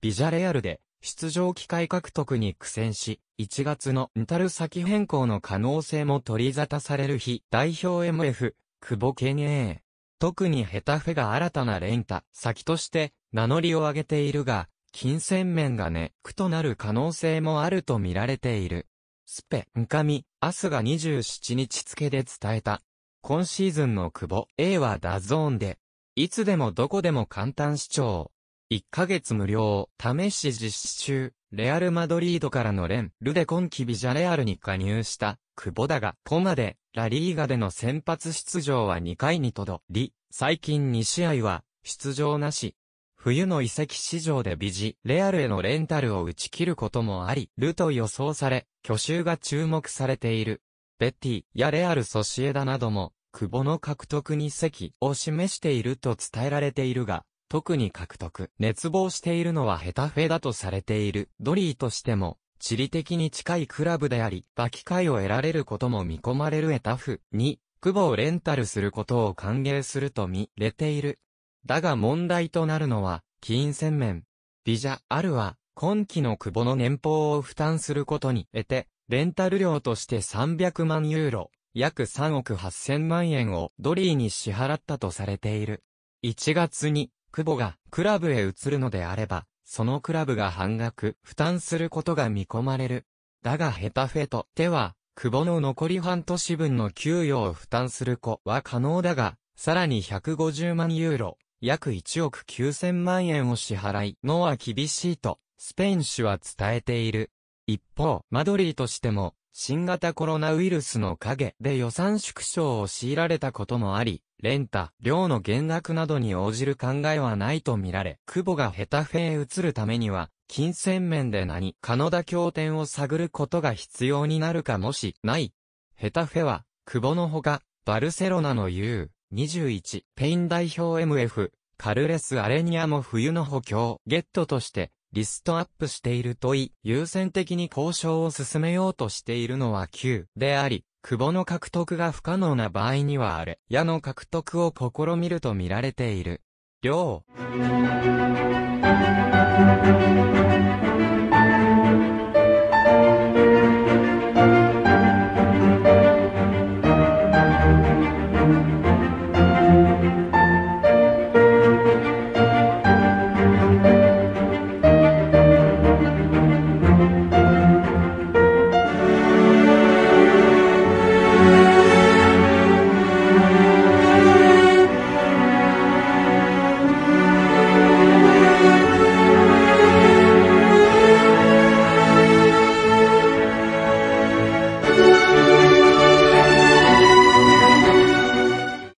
ビジャレアルで出場機会獲得に苦戦し、1月のンタル先変更の可能性も取り沙汰される日、代表 MF、久保健英。特にヘタフェが新たなレンタ先として名乗りを上げているが、金銭面がネックとなる可能性もあると見られている。スペ、ンカミ、アスが27日付で伝えた。今シーズンの久保 A はダゾーンで、いつでもどこでも簡単視聴。1ヶ月無料、試し実施中、レアル・マドリードからのレン、ルデコンキビジャレアルに加入した、久保だが、コマで、ラリーガでの先発出場は2回にとどり、最近2試合は、出場なし。冬の移籍市場でビジ、レアルへのレンタルを打ち切ることもあり、ルと予想され、去就が注目されている。ベッティやレアル・ソシエダなども、久保の獲得に席を示していると伝えられているが、特に獲得、熱望しているのはヘタフェだとされている、ドリーとしても、地理的に近いクラブであり、場機会を得られることも見込まれるエタフに、久保をレンタルすることを歓迎すると見れている。だが問題となるのは、金銭面。ビジャ・アルは、今期の久保の年俸を負担することに得て、レンタル料として300万ユーロ、約3億8000万円をドリーに支払ったとされている。1月に久保がクラブへ移るのであれば、そのクラブが半額負担することが見込まれる。だがヘタフェとでは、久保の残り半年分の給与を負担する子は可能だが、さらに150万ユーロ、約1億9000万円を支払いのは厳しいと、スペイン紙は伝えている。一方、マドリーとしても、新型コロナウイルスの影で予算縮小を強いられたこともあり、レンタ、量の減額などに応じる考えはないとみられ、久保がヘタフェへ移るためには、金銭面で何カノダ協定を探ることが必要になるかもしない。ヘタフェは、久保のほか、バルセロナの U、21、ペイン代表 MF、カルレス・アレニアも冬の補強、ゲットとして、リストアップしているとい、優先的に交渉を進めようとしているのは Q であり、久保の獲得が不可能な場合にはあれ、矢の獲得を試みると見られている。両。